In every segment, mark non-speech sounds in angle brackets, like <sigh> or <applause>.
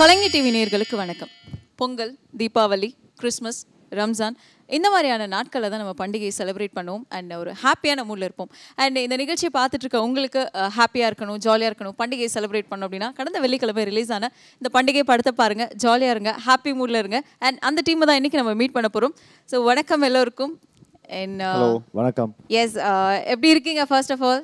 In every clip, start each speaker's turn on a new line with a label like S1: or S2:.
S1: கலைஞர் TV நேர்களுக்கு வணக்கம் Pongal Deepavali Christmas Ramzan இந்த மாதிரியான நாட்களில் தான் நம்ம பண்டிகையை செலிப்ரேட் பண்ணுவோம் அண்ட் ஒரு ஹாப்பியான மூலில் இருப்போம் அண்ட் இந்த நிகழ்ச்சியை பார்த்துட்டு இருக்க உங்களுக்கு ஹாப்பியாக இருக்கணும் ஜாலியாக இருக்கணும் பண்டிகையை செலிப்ரேட் பண்ணோம் அப்படின்னா கடந்த வெள்ளிக்கிழமை ரிலீஸ் ஆன இந்த பண்டிகை படத்தை பாருங்கள் ஜாலியாக இருங்க ஹாப்பி மூடில் இருங்க அண்ட் அந்த டீமை தான் இன்றைக்கி நம்ம மீட் பண்ண போகிறோம் ஸோ வணக்கம் எல்லோருக்கும் வணக்கம் எஸ் எப்படி இருக்கீங்க ஃபர்ஸ்ட் ஆஃப் ஆல்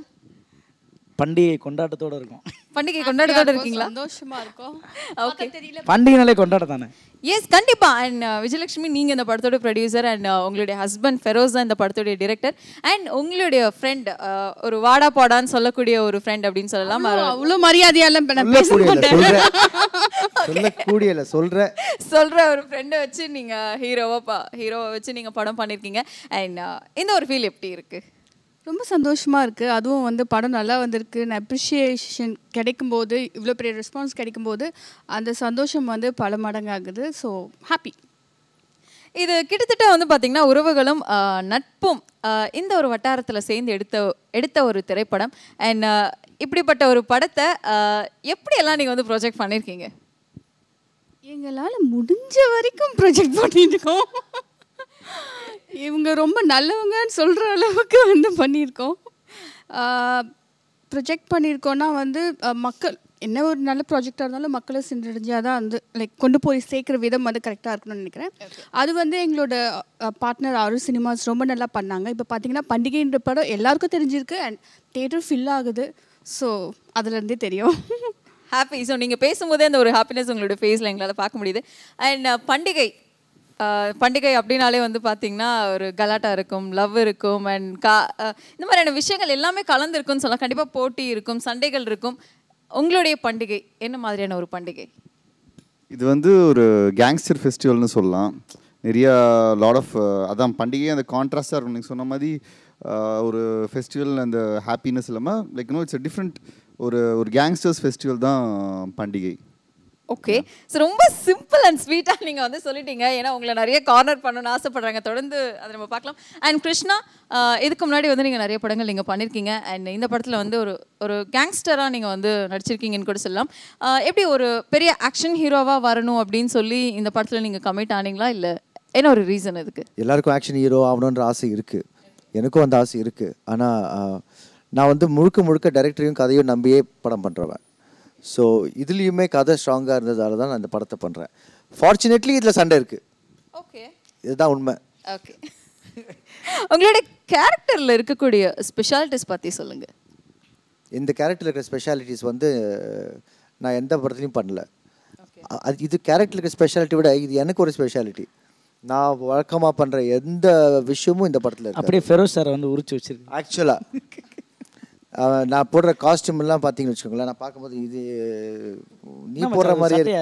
S2: பண்டிகை கொண்டாட்டத்தோடு இருக்கும்
S1: பண்டிகை கொண்டாடுறதா இருக்கீங்களா சந்தோஷமா இருக்கும் <laughs> ஓகே தெரியல
S2: பண்டிகைனாலே கொண்டாட தானே
S1: எஸ் கண்டிப்பா அண்ட் uh, விஜயலட்சுமி நீங்க இந்த படத்தோட ப்ரொடியூசர் அண்ட் uh, உங்களுடைய ஹஸ்பண்ட் ஃபெரோஸ் தான் இந்த படத்தோட டிரெக்டர் அண்ட் உங்களுடைய ஃப்ரெண்ட் uh, ஒரு வாடா பாடான்னு சொல்லக்கூடிய ஒரு ஃப்ரெண்ட் அப்படின்னு சொல்லலாம் அவ்வளோ மரியாதையெல்லாம் சொல்லக்கூடிய இல்லை சொல்ற சொல்ற ஒரு ஃப்ரெண்டை வச்சு நீங்க ஹீரோவா ஹீரோவை வச்சு நீங்க படம் பண்ணிருக்கீங்க அண்ட் இந்த ஒரு ஃபீல் எப்படி இருக்கு ரொம்ப
S3: சந்தோஷமாக இருக்குது அதுவும் வந்து படம் நல்லா வந்திருக்கு அப்ரிஷியேஷன் கிடைக்கும்போது இவ்வளோ பெரிய ரெஸ்பான்ஸ் கிடைக்கும்போது அந்த சந்தோஷம் வந்து பல மடங்காகுது ஸோ ஹாப்பி
S1: இது கிட்டத்தட்ட வந்து பார்த்திங்கன்னா உறவுகளும் நட்பும் இந்த ஒரு வட்டாரத்தில் சேர்ந்து எடுத்த எடுத்த ஒரு திரைப்படம் அண்ட் இப்படிப்பட்ட ஒரு படத்தை எப்படியெல்லாம் நீங்கள் வந்து ப்ரொஜெக்ட் பண்ணியிருக்கீங்க
S3: எங்களால் முடிஞ்ச வரைக்கும் ப்ரொஜெக்ட் பண்ணியிருக்கோம் <laughs> இவங்க ரொம்ப நல்லவங்கன்னு சொல்கிற அளவுக்கு வந்து பண்ணியிருக்கோம் ப்ரொஜெக்ட் பண்ணியிருக்கோன்னா வந்து மக்கள் என்ன ஒரு நல்ல ப்ராஜெக்டாக இருந்தாலும் மக்களை சென்றடைஞ்சால் தான் வந்து லைக் கொண்டு போய் சேர்க்குற விதம் வந்து கரெக்டாக இருக்கணும்னு நினைக்கிறேன் அது வந்து எங்களோட பார்ட்னர் ஆறு சினிமாஸ் ரொம்ப நல்லா பண்ணாங்க இப்போ பார்த்தீங்கன்னா பண்டிகைன்ற படம் எல்லாருக்கும் தெரிஞ்சிருக்கு அண்ட் தேட்டர் ஃபில் ஆகுது ஸோ அதுலேருந்தே தெரியும்
S1: ஹாப்பி ஸோ நீங்கள் பேசும்போதே அந்த ஒரு ஹாப்பினஸ் உங்களோட ஃபேஸில் எங்களால் பார்க்க முடியுது அண்ட் பண்டிகை பண்டிகை அப்படின்னாலே வந்து பார்த்தீங்கன்னா ஒரு கலாட்டா இருக்கும் லவ் இருக்கும் அண்ட் கா இந்த மாதிரியான விஷயங்கள் எல்லாமே கலந்துருக்குன்னு சொல்லலாம் கண்டிப்பாக போட்டி இருக்கும் சண்டைகள் இருக்கும் உங்களுடைய பண்டிகை என்ன மாதிரியான ஒரு பண்டிகை
S4: இது வந்து ஒரு கேங்ஸ்டர் ஃபெஸ்டிவல்னு சொல்லலாம் நிறையா லாட் ஆஃப் அதான் பண்டிகை அந்த கான்ட்ராஸ்டாக இருக்கும் நீங்கள் சொன்ன மாதிரி ஒரு ஃபெஸ்டிவல் அந்த ஹாப்பினஸ் இல்லாமல் like know it's a different ஒரு ஒரு கேங்ஸ்டர்ஸ் ஃபெஸ்டிவல் தான் பண்டிகை
S1: ஓகே ஸோ ரொம்ப சிம்பிள் அண்ட் ஸ்வீட்டாக நீங்கள் வந்து சொல்லிட்டீங்க ஏன்னா உங்களை நிறைய கார்னர் பண்ணணும்னு ஆசைப்பட்றாங்க தொடர்ந்து அதை நம்ம பார்க்கலாம் அண்ட் கிருஷ்ணா இதுக்கு முன்னாடி வந்து நீங்கள் நிறைய படங்கள் நீங்கள் பண்ணியிருக்கீங்க அண்ட் இந்த படத்தில் வந்து ஒரு ஒரு கேங்ஸ்டராக நீங்கள் வந்து நடிச்சிருக்கீங்கன்னு கூட சொல்லலாம் எப்படி ஒரு பெரிய ஆக்ஷன் ஹீரோவாக வரணும் அப்படின்னு சொல்லி இந்த படத்தில் நீங்கள் கமிட் ஆனீங்களா இல்லை என்ன ஒரு ரீசன் இதுக்கு
S5: எல்லாருக்கும் ஆக்ஷன் ஹீரோ ஆகணுன்ற ஆசை இருக்குது எனக்கும் அந்த ஆசை இருக்குது ஆனால் நான் வந்து முழுக்க முழுக்க டைரக்டரையும் கதையும் நம்பியே படம் பண்ணுறவன் ஸோ இதுலேயுமே கதை ஸ்ட்ராங்காக இருந்ததால தான் நான் இந்த படத்தை பண்ணுறேன் ஃபார்ச்சுனேட்லி இதில் சண்டை இருக்குது ஓகே இதுதான் உண்மை
S1: ஓகே <laughs> உங்களுடைய கேரக்டரில் இருக்கக்கூடிய ஸ்பெஷாலிட்டிஸ் பற்றி சொல்லுங்கள்
S5: இந்த கேரக்டரில் இருக்கிற ஸ்பெஷாலிட்டிஸ் வந்து நான் எந்த படத்துலையும் பண்ணல அது இது கேரக்டரில் இருக்கிற ஸ்பெஷாலிட்டி விட இது எனக்கு ஒரு ஸ்பெஷாலிட்டி நான் வழக்கமாக பண்ணுற எந்த விஷயமும் இந்த படத்தில் அப்படியே ஃபெரோஸ்
S2: சாரை வந்து உரிச்சு வச்சிருக்கேன் ஆக்சுவலாக <laughs>
S5: நான் போடுற காஸ்டியூம் எல்லாம் பார்த்தீங்கன்னு வச்சுக்கோங்களேன் நான் பார்க்கும்போது இது
S1: நீ போடுற மாதிரி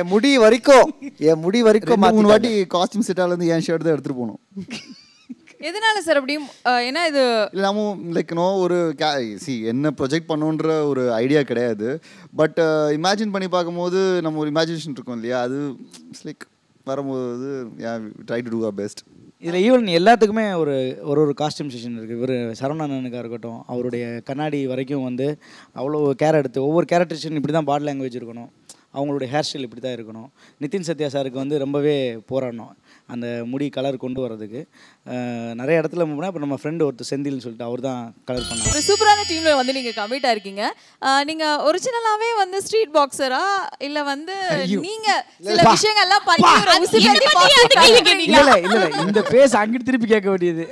S4: என் முடி வரைக்கும்
S5: என் முடி வரைக்கும் மூணு வாட்டி காஸ்டியூம் செட்டால
S4: இருந்து என் ஷர்ட் தான் எடுத்துட்டு போகணும்
S1: எதனால சார் அப்படியும் ஏன்னா இது இல்லாமல் லைக்
S4: நோ ஒரு சி என்ன ப்ரொஜெக்ட் பண்ணுன்ற ஒரு ஐடியா கிடையாது பட் இமேஜின் பண்ணி பார்க்கும்போது நம்ம ஒரு இமேஜினேஷன் இருக்கும் இல்லையா அது லைக் வரும்போது
S2: try to do a best இதில் ஈவன் எல்லாத்துக்குமே ஒரு ஒரு ஒரு காஸ்டியூம் செஷன் இருக்குது இவர் சரவணானனுக்காக இருக்கட்டும் அவருடைய கண்ணாடி வரைக்கும் வந்து அவ்வளோ கேர் எடுத்து ஒவ்வொரு கேரக்டரிஷன் இப்படி தான் பாடி லாங்குவேஜ் இருக்கணும் அவங்களுடைய ஹேர் ஸ்டைல் இப்படி தான் இருக்கணும் நிதின் சத்யா சாருக்கு வந்து ரொம்பவே போராடணும் அந்த முடி கலர் கொண்டு வரதுக்கு நிறைய இடத்துல போனால் இப்போ நம்ம ஃப்ரெண்டு ஒருத்தர் செந்தில்னு சொல்லிட்டு அவர் தான் கலர் பண்ணாங்க
S1: சூப்பரான டீமில் வந்து நீங்கள் கம்மிட்டாக இருக்கீங்க நீங்கள் ஒரிஜினலாகவே வந்து ஸ்ட்ரீட் பாக்ஸரா இல்லை வந்து நீங்கள் சில விஷயங்கள்லாம் பண்ணி இல்லை இல்லை இந்த
S2: பேச அங்கிட்டு திருப்பி கேட்க வேண்டியது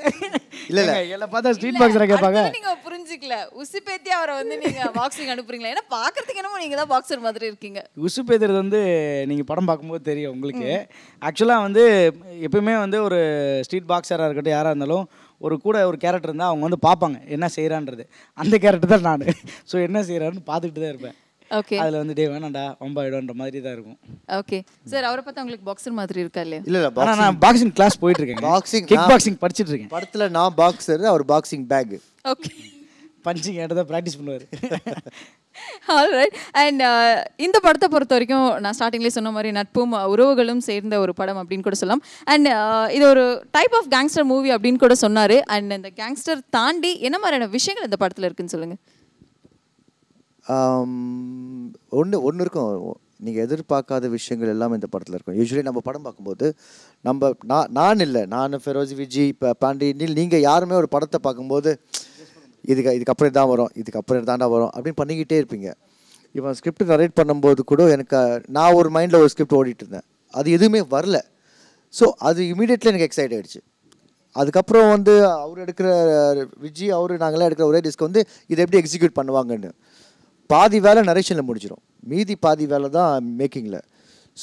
S2: இல்ல இல்ல இல்ல பார்த்தா ஸ்ட்ரீட் பாக்ஸ்ல கேட்பாங்க
S1: நீங்க புரிஞ்சிக்கல பேத்தி அவரை வந்து நீங்க பாக்ஸிங் அனுப்புறீங்களா ஏன்னா பாக்குறதுக்கு என்னமோ நீங்க தான் பாக்ஸர் மாதிரி இருக்கீங்க
S2: உசுபேத்துறது வந்து நீங்க படம் பார்க்கும்போது தெரியும் உங்களுக்கு ஆக்சுவலா வந்து எப்பவுமே வந்து ஒரு ஸ்ட்ரீட் பாக்ஸரா ஆக்டராக இருக்கட்டும் யாராக இருந்தாலும் ஒரு கூட ஒரு கேரக்டர் இருந்தால் அவங்க வந்து பார்ப்பாங்க என்ன செய்கிறான்றது அந்த கேரக்டர் தான் நான் ஸோ என்ன செய்கிறான்னு பார்த்துக்கிட்டு தான் இருப்பேன் ஓகே அதில் வந்து டே வேணாண்டா வம்பாயிடும்ன்ற மாதிரி தான் இருக்கும்
S1: ஓகே சார் அவரை பார்த்தா உங்களுக்கு பாக்ஸர் மாதிரி இருக்கா இல்லையா இல்லை இல்லை ஆனால் நான்
S2: பாக்ஸிங் கிளாஸ் போயிட்டு இருக்கேன் பாக்ஸிங் கிக் பாக்ஸிங் படிச்சுட்டு இருக்கேன் படத்தில் நான் பாக்ஸர் அவர் பாக்ஸிங் பேக் ஓகே பஞ்சிங் ஆட தான் ப்ராக்டிஸ் பண்ணுவார்
S1: ஆல் ரைட் அண்ட் இந்த படத்தை பொறுத்த வரைக்கும் நான் ஸ்டார்டிங்லேயே சொன்ன மாதிரி நட்பும் உறவுகளும் சேர்ந்த ஒரு படம் அப்படின்னு கூட சொல்லலாம் அண்ட் uh, இது ஒரு டைப் ஆஃப் கேங்ஸ்டர் மூவி அப்படின்னு கூட சொன்னார் அண்ட் இந்த கேங்ஸ்டர் தாண்டி என்ன மாதிரியான விஷயங்கள் இந்த படத்தில் இருக்குன்னு சொல்லுங்கள்
S5: um, ஒன்று ஒன்று இருக்கும் நீங்கள் எதிர்பார்க்காத விஷயங்கள் எல்லாம் இந்த படத்தில் இருக்கும் யூஸ்வலி நம்ம படம் பார்க்கும்போது நம்ம நான் நான் இல்லை நான் ஃபெரோஸ் விஜி இப்போ பாண்டியனில் நீங்கள் யாருமே ஒரு படத்தை பார்க்கும்போது இதுக்கு இதுக்கப்புறம் தான் வரும் இதுக்கப்புறம் தாண்டா வரும் அப்படின்னு பண்ணிக்கிட்டே இருப்பீங்க இவன் ஸ்கிரிப்ட் நரேட் பண்ணும்போது கூட எனக்கு நான் ஒரு மைண்டில் ஒரு ஸ்கிரிப்ட் ஓடிட்டு இருந்தேன் அது எதுவுமே வரல ஸோ அது இமீடியட்லி எனக்கு எக்ஸைட் ஆகிடுச்சு அதுக்கப்புறம் வந்து அவர் எடுக்கிற விஜி அவர் நாங்களாம் எடுக்கிற ஒரே டிஸ்க் வந்து இதை எப்படி எக்ஸிக்யூட் பண்ணுவாங்கன்னு பாதி வேலை நரேஷனில் முடிச்சிடும் மீதி பாதி வேலை தான் மேக்கிங்கில்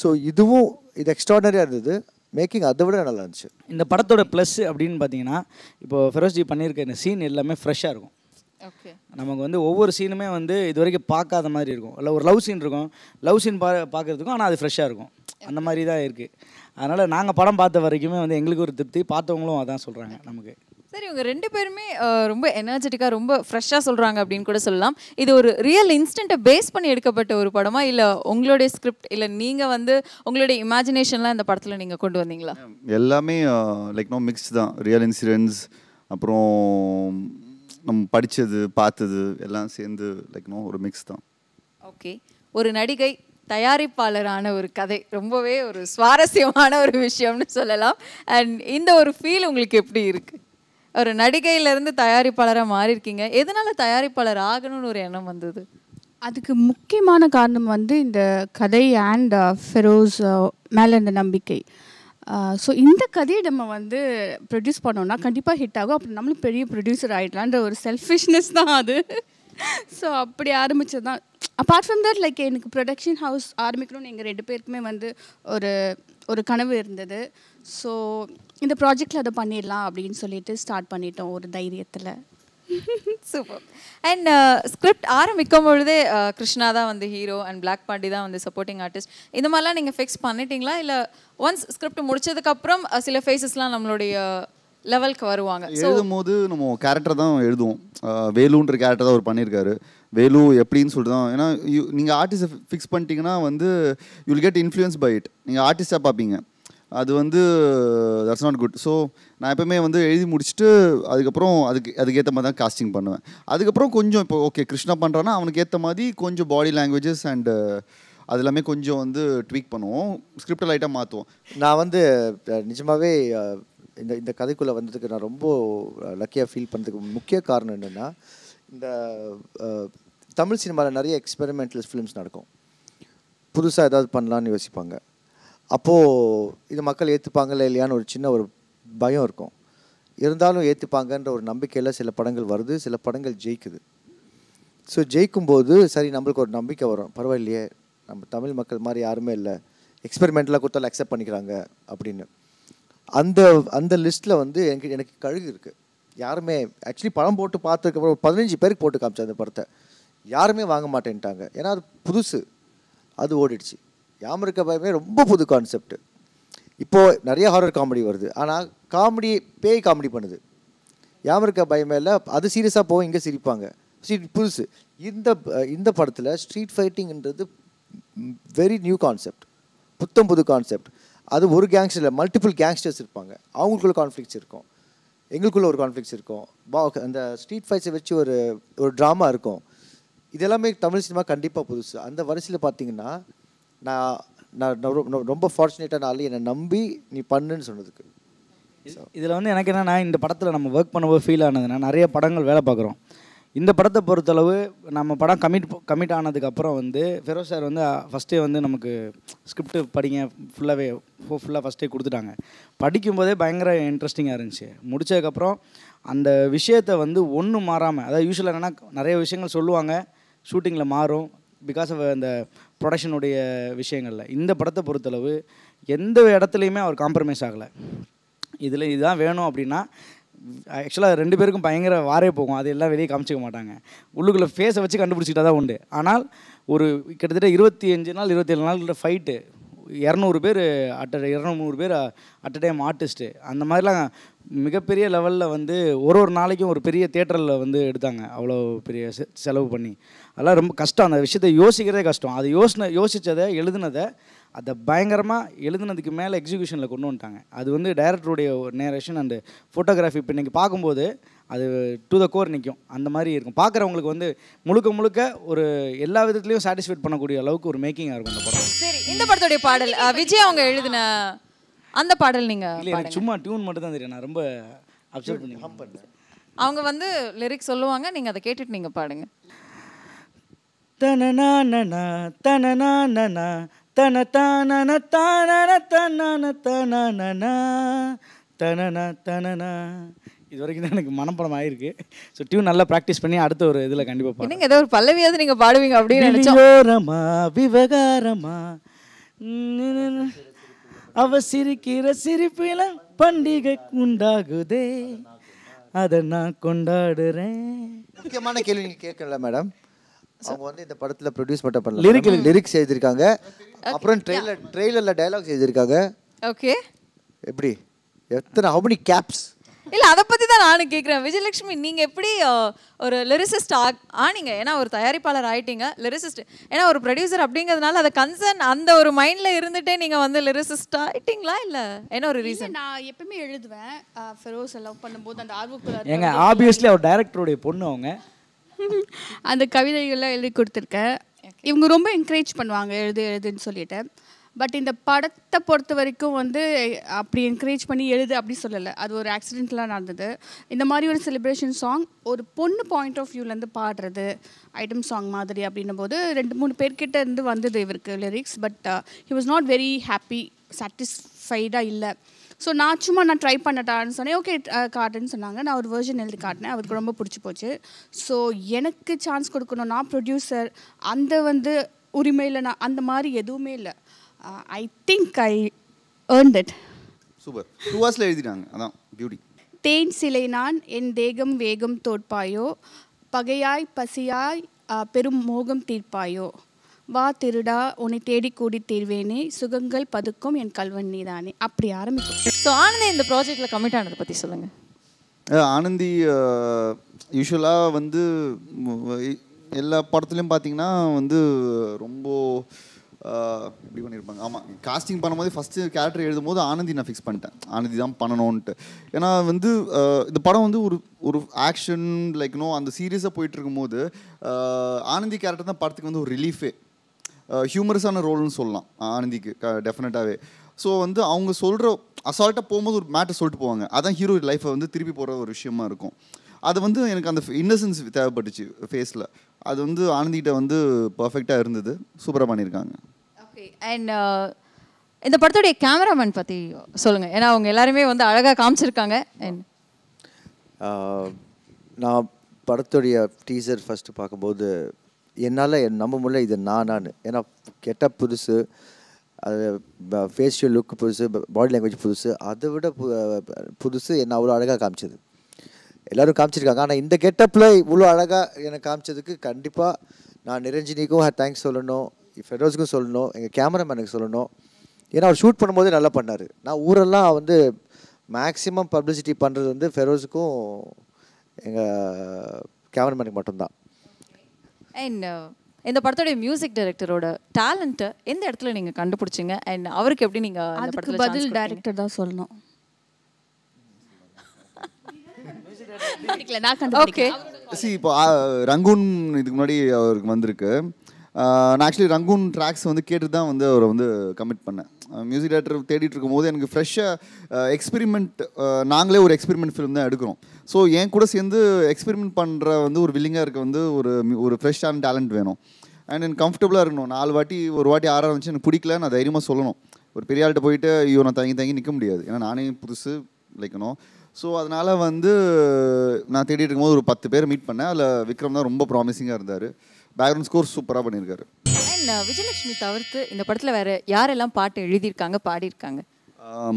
S5: ஸோ இதுவும் இது எக்ஸ்ட்ராடனரியாக இருந்தது மேக்கிங் அதை விட நல்லா
S2: இருந்துச்சு இந்த படத்தோட ப்ளஸ் அப்படின்னு பார்த்தீங்கன்னா இப்போ ஃபெரோஸ்ஜி பண்ணியிருக்க இந்த சீன் எல்லாமே ஃப்ரெஷ்ஷாக இருக்கும் நமக்கு வந்து ஒவ்வொரு சீனுமே வந்து இது வரைக்கும் பார்க்காத மாதிரி இருக்கும் இல்லை ஒரு லவ் சீன் இருக்கும் லவ் சீன் பா பார்க்குறதுக்கும் ஆனால் அது ஃப்ரெஷ்ஷாக இருக்கும் அந்த மாதிரி தான் இருக்குது அதனால் நாங்கள் படம் பார்த்த வரைக்குமே வந்து எங்களுக்கு ஒரு திருப்தி பார்த்தவங்களும் அதான் சொல்கிறாங்க நமக்கு
S1: சரி இவங்க ரெண்டு பேருமே ரொம்ப எனர்ஜெட்டிக்காக ரொம்ப ஃப்ரெஷ்ஷாக சொல்கிறாங்க அப்படின்னு கூட சொல்லலாம் இது ஒரு ரியல் இன்ஸ்டண்ட்டை பேஸ் பண்ணி எடுக்கப்பட்ட ஒரு படமா இல்லை உங்களுடைய ஸ்கிரிப்ட் இல்லை நீங்கள் வந்து உங்களுடைய இமேஜினேஷன்லாம் இந்த படத்தில் நீங்கள் கொண்டு வந்தீங்களா
S4: எல்லாமே லைக் நோ மிக்ஸ் தான் ரியல் இன்சிடென்ட்ஸ் அப்புறம் நம்ம படித்தது பார்த்தது எல்லாம் சேர்ந்து லைக் நோ ஒரு மிக்ஸ் தான்
S1: ஓகே ஒரு நடிகை தயாரிப்பாளரான ஒரு கதை ரொம்பவே ஒரு சுவாரஸ்யமான ஒரு விஷயம்னு சொல்லலாம் அண்ட் இந்த ஒரு ஃபீல் உங்களுக்கு எப்படி இருக்குது ஒரு நடிகையிலேருந்து தயாரிப்பாளராக மாறியிருக்கீங்க எதனால் தயாரிப்பாளர் ஆகணும்னு ஒரு எண்ணம் வந்தது
S3: அதுக்கு முக்கியமான காரணம் வந்து இந்த கதை அண்ட் ஃபெரோஸ் மேலே இந்த நம்பிக்கை ஸோ இந்த கதையை நம்ம வந்து ப்ரொடியூஸ் பண்ணோம்னா கண்டிப்பாக ஹிட் ஆகும் அப்படி நம்மளும் பெரிய ப்ரொடியூசர் ஆகிடலான்ற ஒரு செல்ஃபிஷ்னஸ் தான் அது ஸோ அப்படி ஆரம்பித்தது தான் அப்பார்ட் ஃப்ரம் தட் லைக் எனக்கு ப்ரொடக்ஷன் ஹவுஸ் ஆரம்பிக்கணும்னு எங்கள் ரெண்டு பேருக்குமே வந்து ஒரு ஒரு கனவு இருந்தது ஸோ இந்த ப்ராஜெக்டில் அதை பண்ணிடலாம் அப்படின்னு சொல்லிட்டு ஸ்டார்ட் பண்ணிட்டோம் ஒரு தைரியத்தில்
S1: சூப்பர் அண்ட் ஸ்கிரிப்ட் ஆரம்பிக்கும் பொழுதே கிருஷ்ணா uh, தான் வந்து ஹீரோ அண்ட் பிளாக் பாண்டி தான் வந்து சப்போர்ட்டிங் ஆர்டிஸ்ட் இந்த மாதிரிலாம் நீங்கள் ஃபிக்ஸ் பண்ணிட்டீங்களா இல்லை ஒன்ஸ் ஸ்கிரிப்ட் முடிச்சதுக்கப்புறம் சில ஃபேஸஸ்லாம் நம்மளுடைய லெவலுக்கு வருவாங்க எழுதும்
S4: போது நம்ம கேரக்டர் தான் எழுதுவோம் வேலுன்ற கேரக்டர் தான் அவர் பண்ணியிருக்காரு வேலு எப்படின்னு சொல்லிட்டு தான் ஏன்னா யூ நீங்கள் ஆர்டிஸ்ட்டை ஃபிக்ஸ் பண்ணிட்டீங்கன்னா வந்து you'll get influence by it நீங்கள் ஆர்டிஸ்ட்டாக பார்ப்பீங்க அது வந்து தட்ஸ் நாட் குட் ஸோ நான் எப்போவுமே வந்து எழுதி முடிச்சுட்டு அதுக்கப்புறம் அதுக்கு அதுக்கேற்ற மாதிரி தான் காஸ்டிங் பண்ணுவேன் அதுக்கப்புறம் கொஞ்சம் இப்போ ஓகே கிருஷ்ணா பண்ணுறான்னா அவனுக்கு ஏற்ற மாதிரி கொஞ்சம் பாடி லாங்குவேஜஸ் அண்டு
S5: அது எல்லாமே கொஞ்சம் வந்து ட்வீக் பண்ணுவோம் ஸ்கிரிப்டல் ஐட்டம் மாற்றுவோம் நான் வந்து நிஜமாகவே இந்த இந்த கதைக்குள்ளே வந்ததுக்கு நான் ரொம்ப லக்கியாக ஃபீல் பண்ணதுக்கு முக்கிய காரணம் என்னென்னா இந்த தமிழ் சினிமாவில் நிறைய எக்ஸ்பெரிமெண்டல் ஃபிலிம்ஸ் நடக்கும் புதுசாக ஏதாவது பண்ணலான்னு யோசிப்பாங்க அப்போது இது மக்கள் ஏற்றுப்பாங்களே இல்லையான்னு ஒரு சின்ன ஒரு பயம் இருக்கும் இருந்தாலும் ஏற்றுப்பாங்கன்ற ஒரு நம்பிக்கையில் சில படங்கள் வருது சில படங்கள் ஜெயிக்குது ஸோ ஜெயிக்கும்போது சரி நம்மளுக்கு ஒரு நம்பிக்கை வரும் பரவாயில்லையே நம்ம தமிழ் மக்கள் மாதிரி யாருமே இல்லை எக்ஸ்பெரிமெண்ட்லாம் கொடுத்தாலும் அக்செப்ட் பண்ணிக்கிறாங்க அப்படின்னு அந்த அந்த லிஸ்ட்டில் வந்து எனக்கு எனக்கு கழுகு இருக்குது யாருமே ஆக்சுவலி படம் போட்டு பார்த்துருக்கப்புறம் ஒரு பதினஞ்சு பேருக்கு போட்டு காமிச்சேன் அந்த படத்தை யாருமே வாங்க மாட்டேன்ட்டாங்க ஏன்னா அது புதுசு அது ஓடிடுச்சு யாமிருக்க பயமே ரொம்ப புது கான்செப்ட் இப்போது நிறைய ஹாரர் காமெடி வருது ஆனால் காமெடி பேய் காமெடி பண்ணுது யாமிருக்க இல்லை அது சீரியஸாக போக இங்கே சிரிப்பாங்க ஸ்ட்ரீட் புதுசு இந்த இந்த படத்தில் ஸ்ட்ரீட் ஃபைட்டிங்கிறது வெரி நியூ கான்செப்ட் புத்தம் புது கான்செப்ட் அது ஒரு கேங்ஸ்டரில் மல்டிபிள் கேங்ஸ்டர்ஸ் இருப்பாங்க அவங்களுக்குள்ள கான்ஃப்ளிக்ஸ் இருக்கும் எங்களுக்குள்ள ஒரு கான்ஃப்ளிக்ஸ் இருக்கும் பா அந்த ஸ்ட்ரீட் ஃபைட்ஸை வச்சு ஒரு ஒரு ட்ராமா இருக்கும் இதெல்லாமே தமிழ் சினிமா கண்டிப்பாக புதுசு அந்த வரிசையில் பார்த்தீங்கன்னா நான் நான் ரொம்ப ஃபார்ச்சுனேட்டாக நாள் என்னை நம்பி நீ பண்ணுன்னு சொன்னதுக்கு
S2: இதில் வந்து எனக்கு என்னென்னா இந்த படத்தில் நம்ம ஒர்க் பண்ணும்போது ஃபீல் ஆனதுன்னா நிறைய படங்கள் வேலை பார்க்குறோம் இந்த படத்தை பொறுத்தளவு நம்ம படம் கமிட் கமிட் ஆனதுக்கப்புறம் வந்து ஃபெரோஸ் சார் வந்து ஃபஸ்ட்டே வந்து நமக்கு ஸ்கிரிப்ட் படிங்க ஃபுல்லாகவே ஃபுல்லாக ஃபஸ்ட்டே கொடுத்துட்டாங்க படிக்கும்போதே பயங்கர இன்ட்ரெஸ்டிங்காக இருந்துச்சு முடித்ததுக்கப்புறம் அந்த விஷயத்தை வந்து ஒன்றும் மாறாமல் அதாவது யூஸ்வலாக என்னென்னா நிறைய விஷயங்கள் சொல்லுவாங்க ஷூட்டிங்கில் மாறும் பிகாஸ் ஆஃப் அந்த ப்ரொடக்ஷனுடைய விஷயங்களில் இந்த படத்தை பொறுத்தளவு எந்த இடத்துலையுமே அவர் காம்ப்ரமைஸ் ஆகலை இதில் இதுதான் வேணும் அப்படின்னா ஆக்சுவலாக ரெண்டு பேருக்கும் பயங்கர வாரே போகும் அது எல்லாம் வெளியே காமிச்சிக்க மாட்டாங்க உள்ளுக்குள்ளே ஃபேஸை வச்சு கண்டுபிடிச்சிக்கிட்டா தான் உண்டு ஆனால் ஒரு கிட்டத்தட்ட இருபத்தி அஞ்சு நாள் இருபத்தேழு நாள் ஃபைட்டு இரநூறு பேர் அட்ட இரநூறு பேர் அட் டைம் ஆர்டிஸ்ட்டு அந்த மாதிரிலாம் மிகப்பெரிய லெவலில் வந்து ஒரு ஒரு நாளைக்கும் ஒரு பெரிய தேட்டரில் வந்து எடுத்தாங்க அவ்வளோ பெரிய செலவு பண்ணி அதெல்லாம் ரொம்ப கஷ்டம் அந்த விஷயத்தை யோசிக்கிறதே கஷ்டம் அது யோசின யோசித்ததை எழுதுனதை அதை பயங்கரமாக எழுதுனதுக்கு மேலே எக்ஸிக்யூஷனில் கொண்டு வந்துட்டாங்க அது வந்து டைரக்டருடைய நேரேஷன் அண்டு ஃபோட்டோகிராஃபி இப்போ இன்றைக்கி பார்க்கும்போது அது டு த கோர் நிற்கும் அந்த மாதிரி இருக்கும் பார்க்குறவங்களுக்கு வந்து முழுக்க முழுக்க ஒரு எல்லா விதத்துலேயும் சாட்டிஸ்ஃபைட் பண்ணக்கூடிய அளவுக்கு ஒரு மேக்கிங்காக இருக்கும் அந்த படம்
S1: சரி இந்த படத்துடைய பாடல் விஜய் அவங்க எழுதின அந்த பாடல் நீங்க
S2: சும்மா டியூன் மட்டும் தான் தெரியும் நான் ரொம்ப அப்சர்வ் பண்ணி
S1: அவங்க வந்து லிரிக் சொல்லுவாங்க நீங்க அதை கேட்டுட்டு நீங்க பாடுங்க
S2: தனனா நனா தனனா நனா தன தன தன தனனா தனனா இது வரைக்கும் தான் எனக்கு மனப்படம் ஆயிருக்கு ஸோ டியூன் நல்லா ப்ராக்டிஸ் பண்ணி அடுத்த ஒரு இதில் கண்டிப்பாக நீங்கள் ஏதோ ஒரு பல்லவியாவது நீங்கள் பாடுவீங்க அப்படின்னு நினைச்சோரமா விவகாரமா அவ சிரிக்கிற சிரிப்பில பண்டிகை உண்டாகுதே அதை நான் கொண்டாடுறேன்
S5: முக்கியமான கேள்வி கேட்கல மேடம் அவங்க வந்து இந்த படத்தில் ப்ரொடியூஸ் பண்ண பண்ணல லிரிக் லிரிக்ஸ் எழுதியிருக்காங்க
S1: அப்புறம் ட்ரெய்லர்
S5: ட்ரெய்லரில் டைலாக்ஸ் எழுதியிருக்காங்க ஓகே எப்படி எத்தனை ஹவு கேப்ஸ்
S1: இல்லை அதை பற்றி தான் நானும் கேட்குறேன் விஜயலட்சுமி நீங்கள் எப்படி ஒரு லிரிசிஸ்ட் ஆ ஆனீங்க ஏன்னா ஒரு தயாரிப்பாளர் ஆகிட்டீங்க லிரிசிஸ்ட் ஏன்னா ஒரு ப்ரொடியூசர் அப்படிங்கிறதுனால அதை கன்சர்ன் அந்த ஒரு மைண்டில் இருந்துகிட்டே நீங்கள் வந்து லிரிசிஸ்ட் ஆகிட்டீங்களா இல்லை என்ன ஒரு ரீசன் நான்
S3: எப்பவுமே எழுதுவேன் ஃபெரோஸ் லவ் பண்ணும்போது அந்த ஆர்வம் ஏங்க
S2: ஆப்வியஸ்லி அவர் டைரக்டருடைய பொண்ணு அவங்க
S3: அந்த கவிதைகள்லாம் எழுதி கொடுத்துருக்கேன் இவங்க ரொம்ப என்கரேஜ் பண்ணுவாங்க எழுது எழுதுன்னு சொல்லிட்டு பட் இந்த படத்தை பொறுத்த வரைக்கும் வந்து அப்படி என்கரேஜ் பண்ணி எழுது அப்படி சொல்லலை அது ஒரு ஆக்சிடென்ட்லாம் நடந்தது இந்த மாதிரி ஒரு செலிப்ரேஷன் சாங் ஒரு பொண்ணு பாயிண்ட் ஆஃப் வியூலேருந்து பாடுறது ஐட்டம் சாங் மாதிரி அப்படின்னும் போது ரெண்டு மூணு பேர்கிட்ட இருந்து வந்தது இவருக்கு lyrics but he was not very happy சாட்டிஸ்ஃபைடாக இல்லை ஸோ நான் சும்மா நான் ட்ரை பண்ணட்டான்னு சொன்னேன் ஓகே காட்டுன்னு சொன்னாங்க நான் ஒரு வேர்ஷன் எழுதி காட்டினேன் அவருக்கு ரொம்ப பிடிச்சி போச்சு ஸோ எனக்கு சான்ஸ் கொடுக்கணும் நான் ப்ரொடியூசர் அந்த வந்து உரிமையில் நான் அந்த மாதிரி எதுவுமே இல்லை I think I earn it
S4: super two ஹவர்ஸில் எழுதிட்டாங்க அதான் பியூட்டி
S3: தேன் சிலை நான் என் தேகம் வேகம் தோற்பாயோ பகையாய் பசியாய் பெரும் மோகம் தீர்ப்பாயோ வா திருடா உன்னை தேடி கூடி தீர்வேனே சுகங்கள் பதுக்கும் என் கல்வன் நீதானே அப்படி ஆரம்பிக்கும் ஸோ ஆனந்தி
S1: இந்த ப்ராஜெக்டில் கமிட் ஆனதை பற்றி சொல்லுங்கள்
S4: ஆனந்தி யூஸ்வலாக வந்து எல்லா படத்துலையும் பார்த்தீங்கன்னா வந்து ரொம்ப இப்படி பண்ணியிருப்பாங்க ஆமாம் காஸ்டிங் பண்ணும்போது ஃபஸ்ட்டு கேரக்டர் எழுதும் போது ஆனந்தி நான் ஃபிக்ஸ் பண்ணிட்டேன் ஆனந்தி தான் பண்ணணும்ன்ட்டு ஏன்னா வந்து இந்த படம் வந்து ஒரு ஒரு ஆக்ஷன் லைக் நோ அந்த சீரியஸாக போயிட்டு இருக்கும்போது ஆனந்தி கேரக்டர் தான் படத்துக்கு வந்து ஒரு ரிலீஃபே ஹியூமரஸான ரோல்னு சொல்லலாம் ஆனந்திக்கு டெஃபினட்டாகவே ஸோ வந்து அவங்க சொல்கிற அசால்ட்டாக போகும்போது ஒரு மேட்டை சொல்லிட்டு போவாங்க அதான் ஹீரோ லைஃப்பை வந்து திருப்பி போகிற ஒரு விஷயமா இருக்கும் அது வந்து எனக்கு அந்த இன்னசென்ஸ் தேவைப்பட்டுச்சு ஃபேஸில் அது வந்து ஆனந்திகிட்ட வந்து பர்ஃபெக்டாக இருந்தது சூப்பராக பண்ணியிருக்காங்க
S1: அண்ட் uh, இந்த படத்துடைய கேமராமேன் பற்றி சொல்லுங்கள் ஏன்னா அவங்க எல்லாருமே வந்து அழகாக காமிச்சிருக்காங்க அண்ட்
S5: uh, நான் படத்துடைய டீசர் ஃபஸ்ட்டு பார்க்கும்போது என்னால் நம்ப முடியல இது நான் நான் ஏன்னா கெட்ட புதுசு அது ஃபேஷியல் லுக் புதுசு பாடி லாங்குவேஜ் புதுசு அதை விட புதுசு என்ன அவ்வளோ அழகாக காமிச்சது எல்லோரும் காமிச்சிருக்காங்க ஆனால் இந்த கெட்டப்பில் இவ்வளோ அழகாக என்னை காமிச்சதுக்கு கண்டிப்பாக நான் நிரஞ்சினிக்கும் தேங்க்ஸ் சொல்லணும் ஃபெரோஸ்க்கும் சொல்லணும் எங்கள் கேமராமேனுக்கு சொல்லணும் ஏன்னா அவர் ஷூட் பண்ணும்போதே நல்லா பண்ணார் நான் ஊரெல்லாம் வந்து மேக்ஸிமம் பப்ளிசிட்டி பண்ணுறது வந்து ஃபெரோஸுக்கும் எங்கள் கேமராமேனுக்கு மட்டும்தான்
S1: uh, இந்த படத்தோடைய மியூசிக் டைரக்டரோட டேலண்ட்டை எந்த இடத்துல நீங்கள் கண்டுபிடிச்சிங்க அண்ட் அவருக்கு எப்படி நீங்கள் அந்த பதில் டைரக்டர் தான் சொல்லணும் ஓகே <laughs>
S4: சி இப்போ ரங்கூன் இதுக்கு முன்னாடி அவருக்கு வந்திருக்கு நான் ஆக்சுவலி ரங்கூன் ட்ராக்ஸ் வந்து கேட்டு தான் வந்து அவரை வந்து கமிட் பண்ணேன் மியூசிக் டேரக்டர் தேடிட்டு இருக்கும்போது எனக்கு ஃப்ரெஷ்ஷாக எக்ஸ்பெரிமெண்ட் நாங்களே ஒரு எக்ஸ்பெரிமெண்ட் ஃபிலிம் தான் எடுக்கிறோம் ஸோ என் கூட சேர்ந்து எக்ஸ்பெரிமெண்ட் பண்ணுற வந்து ஒரு வில்லிங்காக இருக்க வந்து ஒரு ஒரு ஃப்ரெஷ்ஷான டேலண்ட் வேணும் அண்ட் எனக்கு கம்ஃபர்டபுளாக இருக்கணும் நாலு வாட்டி ஒரு வாட்டி ஆற ஆரம்பிச்சு எனக்கு பிடிக்கல நான் தைரியமாக சொல்லணும் ஒரு பெரிய ஆள்கிட்ட போயிட்டு ஐயோ நான் தங்கி தங்கி நிற்க முடியாது ஏன்னா நானே புதுசு லைக்கணும் ஸோ அதனால் வந்து நான் தேடிட்டு இருக்கும்போது ஒரு பத்து பேர் மீட் பண்ணேன் அதில் விக்ரம் தான் ரொம்ப ப்ராமிசிங்காக இருந்தார் பேக்ரவுண்ட் ஸ்கோர் சூப்பராக பண்ணியிருக்காரு
S1: அண்ட் uh, விஜயலட்சுமி தவிர்த்து இந்த படத்தில் வேறு யாரெல்லாம் பாட்டு எழுதியிருக்காங்க பாடியிருக்காங்க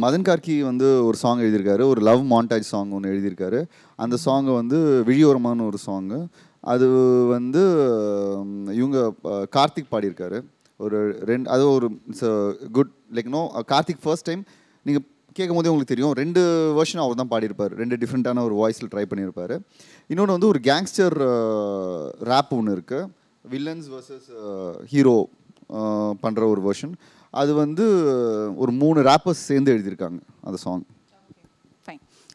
S4: மதன் கார்கி வந்து ஒரு சாங் எழுதியிருக்காரு ஒரு லவ் மாண்டாஜ் சாங் ஒன்று எழுதியிருக்காரு அந்த சாங்கை வந்து விழியோரமான ஒரு சாங்கு அது வந்து இவங்க கார்த்திக் பாடியிருக்காரு ஒரு ரெண்டு அது ஒரு it's good like know Karthik first time நீங்கள் கேட்கும் போதே உங்களுக்கு தெரியும் ரெண்டு வருஷன் அவர் தான் பாடியிருப்பார் ரெண்டு டிஃப்ரெண்ட்டான ஒரு வாய்ஸில் ட்ரை பண்ணியிருப்பார் இன்னொன்று வந்து ஒரு கேங்ஸ்டர் ரேப் ஒன்று இருக்குது வில்லன்ஸ் வர்சஸ் ஹீரோ பண்ணுற ஒரு வெர்ஷன் அது வந்து ஒரு மூணு ரேப்பர்ஸ் சேர்ந்து எழுதியிருக்காங்க அந்த சாங்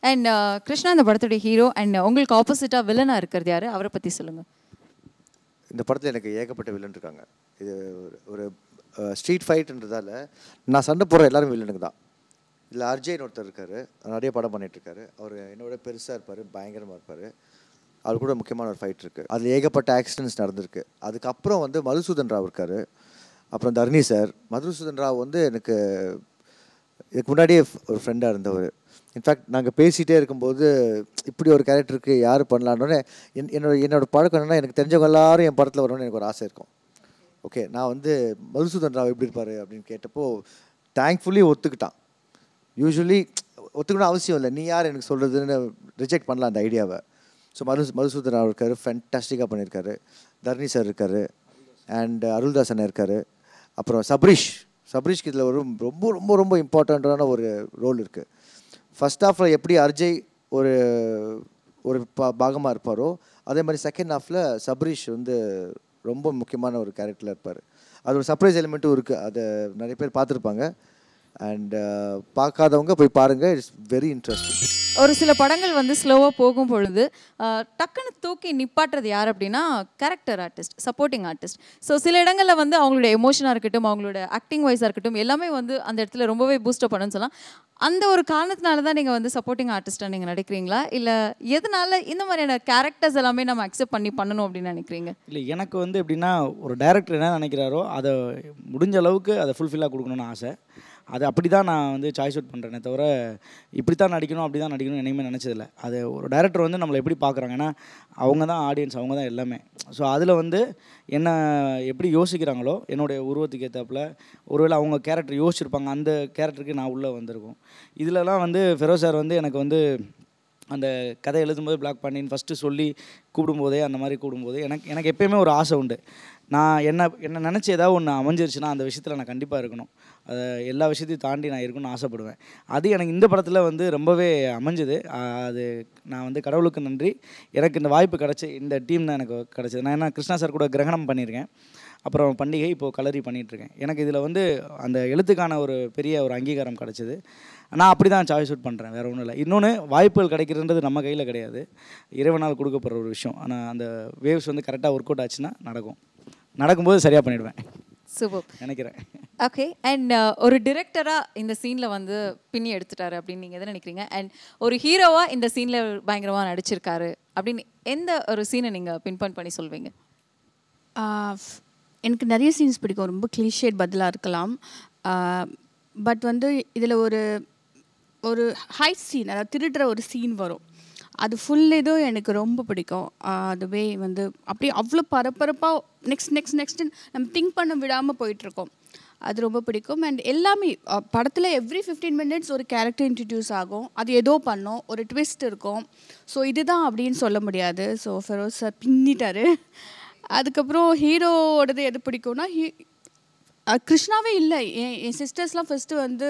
S1: அண்ட் கிருஷ்ணா இந்த படத்துடைய ஹீரோ அண்ட் உங்களுக்கு ஆப்போசிட்டாக வில்லனாக இருக்கிறது யார் அவரை பற்றி சொல்லுங்கள்
S5: இந்த படத்தில் எனக்கு ஏகப்பட்ட வில்லன் இருக்காங்க இது ஒரு ஒரு ஸ்ட்ரீட் ஃபைட்ன்றதால நான் சண்டை போடுற எல்லாரும் வில்லனுக்கு தான் இதில் அர்ஜய்னு ஒருத்தர் இருக்கார் நிறைய படம் பண்ணிகிட்ருக்காரு அவர் என்னோட பெருசாக இருப்பார் பயங்கரமாக இருப்பார் அவர் கூட முக்கியமான ஒரு ஃபைட் இருக்குது அதில் ஏகப்பட்ட ஆக்சிடென்ட்ஸ் நடந்திருக்கு அதுக்கப்புறம் வந்து மதுசூதன் ராவ் இருக்கார் அப்புறம் தர்ணி சார் மதுசூதன் ராவ் வந்து எனக்கு இதுக்கு முன்னாடியே ஒரு ஃப்ரெண்டாக இருந்தவர் இன்ஃபேக்ட் நாங்கள் பேசிகிட்டே இருக்கும்போது இப்படி ஒரு கேரக்டருக்கு யார் பண்ணலான்னு என் என்னோட என்னோட பழக்கம் என்னென்னா எனக்கு தெரிஞ்சவங்க எல்லாரும் என் படத்தில் வரணும்னு எனக்கு ஒரு ஆசை இருக்கும் ஓகே நான் வந்து மதுசூதன் ராவ் எப்படி இருப்பார் அப்படின்னு கேட்டப்போ தேங்க்ஃபுல்லி ஒத்துக்கிட்டான் யூஸ்வலி ஒத்துக்கணும் அவசியம் இல்லை நீ யார் எனக்கு சொல்கிறதுன்னு ரிஜெக்ட் பண்ணலாம் அந்த ஐடியாவை ஸோ மது மதுசூதன் அவர் இருக்கார் ஃபேன்டாஸ்டிக்காக பண்ணியிருக்காரு தர்ணி சார் இருக்கார் அண்ட் அருள்தாஸ் uh, இருக்கார் அப்புறம் சப்ரீஷ் சப்ரீஷ்க்கு இதில் ஒரு ரொம்ப ரொம்ப ரொம்ப இம்பார்ட்டண்ட்டான ஒரு ரோல் இருக்குது ஃபஸ்ட் ஹாஃபில் எப்படி அர்ஜய் ஒரு ஒரு பா பாகமாக இருப்பாரோ அதே மாதிரி செகண்ட் ஹாஃபில் சப்ரிஷ் வந்து ரொம்ப முக்கியமான ஒரு கேரக்டரில் இருப்பார் அது ஒரு சர்ப்ரைஸ் எலிமெண்ட்டும் இருக்குது அதை நிறைய பேர் பார்த்துருப்பாங்க அண்ட் uh, பார்க்காதவங்க போய் பாருங்கள் இட்ஸ் வெரி இன்ட்ரெஸ்டிங்
S1: ஒரு சில படங்கள் வந்து ஸ்லோவாக போகும் பொழுது டக்குன்னு தூக்கி நிப்பாட்டுறது யார் அப்படின்னா character artist supporting artist so சில இடங்களில் வந்து அவங்களோட எமோஷனாக இருக்கட்டும் அவங்களோட ஆக்டிங் வைஸாக இருக்கட்டும் எல்லாமே வந்து அந்த இடத்துல ரொம்பவே பூஸ்டப் பண்ணுன்னு சொல்லலாம் அந்த ஒரு காரணத்தினால தான் நீங்கள் வந்து சப்போர்ட்டிங் ஆர்டிஸ்ட்டாக நீங்கள் நடிக்கிறீங்களா இல்லை எதனால இந்த மாதிரியான கேரக்டர்ஸ் எல்லாமே நம்ம அக்செப்ட் பண்ணி பண்ணணும் அப்படின்னு நினைக்கிறீங்க
S2: இல்லை எனக்கு வந்து எப்படின்னா ஒரு டேரக்டர் என்ன நினைக்கிறாரோ அதை முடிஞ்ச அளவுக்கு அதை ஃபுல்ஃபில்லாக கொடுக்கணும்னு ஆசை அது அப்படி தான் நான் வந்து சாய்ஸ் அவுட் பண்ணுறேனே தவிர இப்படி தான் நடிக்கணும் அப்படி தான் நடிக்கணும் என்னையுமே நினச்சதில்ல அது ஒரு டேரக்டர் வந்து நம்மளை எப்படி பார்க்குறாங்க ஏன்னா அவங்க தான் ஆடியன்ஸ் அவங்க தான் எல்லாமே ஸோ அதில் வந்து என்ன எப்படி யோசிக்கிறாங்களோ என்னுடைய உருவத்துக்கு ஏற்றப்பில் ஒருவேளை அவங்க கேரக்டர் யோசிச்சிருப்பாங்க அந்த கேரக்டருக்கு நான் உள்ளே வந்திருக்கோம் இதிலலாம் வந்து ஃபெரோஸ் சார் வந்து எனக்கு வந்து அந்த கதை எழுதும்போது பிளாக் பண்ணின்னு ஃபஸ்ட்டு சொல்லி கூப்பிடும்போதே அந்த மாதிரி கூப்பிடும்போது எனக்கு எனக்கு எப்பயுமே ஒரு ஆசை உண்டு நான் என்ன என்ன நினச்சி ஏதாவது ஒன்று அமைஞ்சிருச்சுன்னா அந்த விஷயத்தில் நான் கண்டிப்பாக இருக்கணும் அதை எல்லா விஷயத்தையும் தாண்டி நான் இருக்கணும்னு ஆசைப்படுவேன் அது எனக்கு இந்த படத்தில் வந்து ரொம்பவே அமைஞ்சுது அது நான் வந்து கடவுளுக்கு நன்றி எனக்கு இந்த வாய்ப்பு கிடச்சி இந்த டீம் தான் எனக்கு கிடச்சிது நான் ஏன்னா கிருஷ்ணா சார் கூட கிரகணம் பண்ணியிருக்கேன் அப்புறம் பண்டிகை இப்போது கலரி பண்ணிகிட்ருக்கேன் எனக்கு இதில் வந்து அந்த எழுத்துக்கான ஒரு பெரிய ஒரு அங்கீகாரம் கிடச்சிது நான் அப்படி தான் சாய்ஸ் அவுட் பண்ணுறேன் வேறு ஒன்றும் இல்லை இன்னொன்று வாய்ப்புகள் கிடைக்கிறன்றது நம்ம கையில் கிடையாது இறைவனால் கொடுக்கப்படுற ஒரு விஷயம் ஆனால் அந்த வேவ்ஸ் வந்து கரெக்டாக ஒர்க் அவுட் ஆச்சுன்னா நடக்கும் நடக்கும்போது சரியாக பண்ணிவிடுவேன் சூப்பர் நினைக்கிறேன்
S1: ஓகே அண்ட் uh, ஒரு டிரெக்டராக இந்த சீனில் வந்து பின்னி எடுத்துட்டாரு அப்படின்னு நீங்கள் எதை நினைக்கிறீங்க அண்ட் ஒரு ஹீரோவாக இந்த சீனில் பயங்கரமாக நடிச்சிருக்காரு அப்படின்னு எந்த ஒரு சீனை நீங்கள் பின்பாயிண்ட் பண்ணி சொல்வீங்க
S3: எனக்கு நிறைய சீன்ஸ் பிடிக்கும் ரொம்ப கிளீஷேட் பதிலாக இருக்கலாம் பட் வந்து இதில் ஒரு ஒரு ஹை சீன் அதாவது திருடுற ஒரு சீன் வரும் அது ஃபுல் இதுவும் எனக்கு ரொம்ப பிடிக்கும் அதுவே வந்து அப்படியே அவ்வளோ பரபரப்பாக நெக்ஸ்ட் நெக்ஸ்ட் நெக்ஸ்ட்டு நம்ம திங்க் பண்ண விடாமல் போயிட்டுருக்கோம் அது ரொம்ப பிடிக்கும் அண்ட் எல்லாமே படத்தில் எவ்ரி ஃபிஃப்டீன் மினிட்ஸ் ஒரு கேரக்டர் இன்ட்ரடியூஸ் ஆகும் அது ஏதோ பண்ணும் ஒரு ட்விஸ்ட் இருக்கும் ஸோ இதுதான் அப்படின்னு சொல்ல முடியாது ஸோ ஃபெரோஸ் சார் பின்னிட்டார் அதுக்கப்புறம் ஹீரோடது எது பிடிக்கும்னா ஹீ கிருஷ்ணாவே இல்லை என் என் சிஸ்டர்ஸ்லாம் ஃபஸ்ட்டு வந்து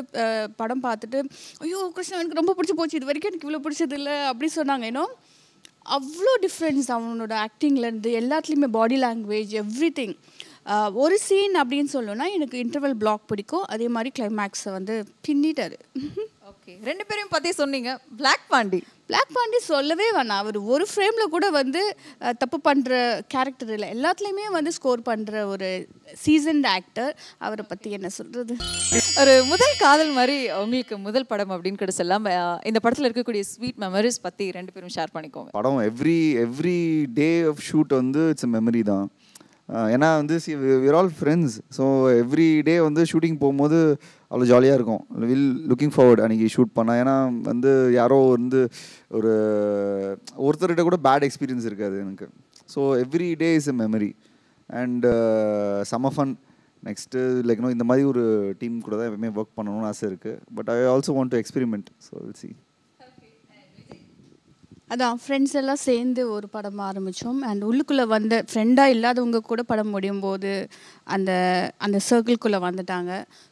S3: படம் பார்த்துட்டு ஐயோ கிருஷ்ணா எனக்கு ரொம்ப பிடிச்சி போச்சு இது வரைக்கும் எனக்கு இவ்வளோ பிடிச்சது இல்லை அப்படின்னு சொன்னாங்க இன்னும் அவ்வளோ டிஃப்ரென்ஸ் அவனோட ஆக்டிங்லேருந்து எல்லாத்துலேயுமே பாடி லாங்குவேஜ் எவ்ரி திங் ஒரு சீன் அப்படின்னு சொல்லணும்னா எனக்கு இன்டர்வல் பிளாக் பிடிக்கும் அதே மாதிரி கிளைமேக்ஸை வந்து பின்னிட்டாரு
S1: ஓகே ரெண்டு பேரையும் பற்றி சொன்னீங்க
S3: பிளாக் பாண்டி பிளாக் பாண்டி சொல்லவே வேணாம் அவர் ஒரு ஃப்ரேமில் கூட வந்து தப்பு பண்ணுற கேரக்டர் இல்லை எல்லாத்துலேயுமே வந்து ஸ்கோர் பண்ணுற ஒரு சீசன்ட் ஆக்டர் அவரை
S1: பற்றி என்ன சொல்கிறது ஒரு முதல் காதல் மாதிரி அவங்களுக்கு முதல் படம் அப்படின்னு கிடைச்சலாம் இந்த படத்தில் இருக்கக்கூடிய ஸ்வீட் மெமரிஸ் பற்றி ரெண்டு பேரும் ஷேர் பண்ணிக்கோங்க
S4: படம் every every day of shoot வந்து இட்ஸ் மெமரி தான் ஏன்னா வந்து see we're all friends so every day வந்து ஷூட்டிங் போகும்போது அவ்வளோ ஜாலியாக இருக்கும் வில் லுக்கிங் ஃபார்வர்ட் அன்றைக்கி ஷூட் பண்ணால் ஏன்னா வந்து யாரோ வந்து ஒரு ஒருத்தர்கிட்ட கூட பேட் எக்ஸ்பீரியன்ஸ் இருக்காது எனக்கு so every day is a memory some சம ஃபன் நெக்ஸ்ட்டு லைக் நோ இந்த மாதிரி ஒரு டீம் கூட தான் எப்பவுமே ஒர்க் பண்ணணும்னு ஆசை இருக்குது but I also want to experiment so will see
S3: அதான் ஃப்ரெண்ட்ஸ் எல்லாம் சேர்ந்து ஒரு படம் ஆரம்பித்தோம் அண்ட் உள்ளுக்குள்ளே வந்த ஃப்ரெண்டாக இல்லாதவங்க கூட படம் முடியும் போது அந்த அந்த சர்க்கிள்குள்ளே வந்துட்டாங்க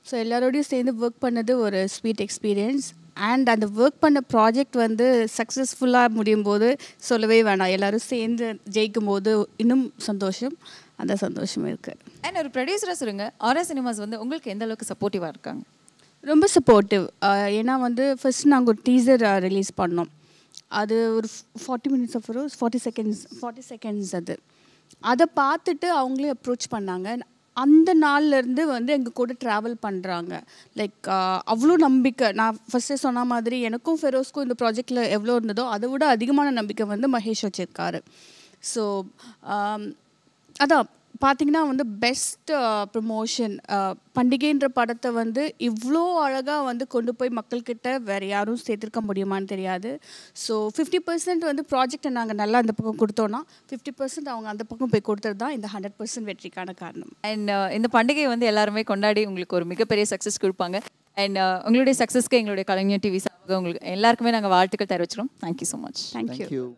S3: ஸோ எல்லாரோடையும் சேர்ந்து ஒர்க் பண்ணது ஒரு ஸ்வீட் எக்ஸ்பீரியன்ஸ் அண்ட் அந்த ஒர்க் பண்ண ப்ராஜெக்ட் வந்து சக்ஸஸ்ஃபுல்லாக முடியும் போது சொல்லவே வேணாம் எல்லோரும் சேர்ந்து ஜெயிக்கும் போது இன்னும் சந்தோஷம் அந்த சந்தோஷம் இருக்குது
S1: அண்ட் ஒரு ப்ரொடியூசராக சொல்லுங்க ஆரா சினிமாஸ் வந்து உங்களுக்கு எந்த அளவுக்கு சப்போர்ட்டிவாக இருக்காங்க
S3: ரொம்ப சப்போர்ட்டிவ் ஏன்னா வந்து ஃபஸ்ட் நாங்கள் ஒரு டீசர் ரிலீஸ் பண்ணோம் அது ஒரு ஃபார்ட்டி மினிட்ஸ் ஆஃப் ஒரு ஃபார்ட்டி செகண்ட்ஸ் ஃபார்ட்டி செகண்ட்ஸ் அது அதை பார்த்துட்டு அவங்களே அப்ரோச் பண்ணாங்க அந்த நாள்லேருந்து வந்து எங்கள் கூட ட்ராவல் பண்ணுறாங்க லைக் அவ்வளோ நம்பிக்கை நான் ஃபஸ்ட்டே சொன்ன மாதிரி எனக்கும் ஃபெரோஸ்க்கும் இந்த ப்ராஜெக்டில் எவ்வளோ இருந்ததோ அதை விட அதிகமான நம்பிக்கை வந்து மகேஷ் வச்சுருக்காரு ஸோ அதான் பார்த்திங்கன்னா வந்து பெஸ்ட் ப்ரமோஷன் பண்டிகைன்ற படத்தை வந்து இவ்வளோ அழகாக வந்து கொண்டு போய் மக்கள்கிட்ட வேறு யாரும் சேர்த்துருக்க முடியுமான்னு தெரியாது ஸோ ஃபிஃப்டி பர்சன்ட் வந்து ப்ராஜெக்டை நாங்கள் நல்லா அந்த பக்கம் கொடுத்தோன்னா ஃபிஃப்டி பர்சன்ட் அவங்க அந்த பக்கம் போய் கொடுத்தது தான் இந்த ஹண்ட்ரட் பர்சன்ட் வெற்றிக்கான காரணம்
S1: அண்ட் இந்த பண்டிகை வந்து எல்லாருமே கொண்டாடி உங்களுக்கு ஒரு மிகப்பெரிய சக்ஸஸ் கொடுப்பாங்க அண்ட் உங்களுடைய சக்ஸஸ்க்கு எங்களுடைய கலைஞர் டிவி சார்பாக உங்களுக்கு எல்லாருக்குமே நாங்கள் வாழ்த்துக்கள் தெரிவிச்சிடும் தேங்க்யூ ஸோ மச் தேங்க்யூ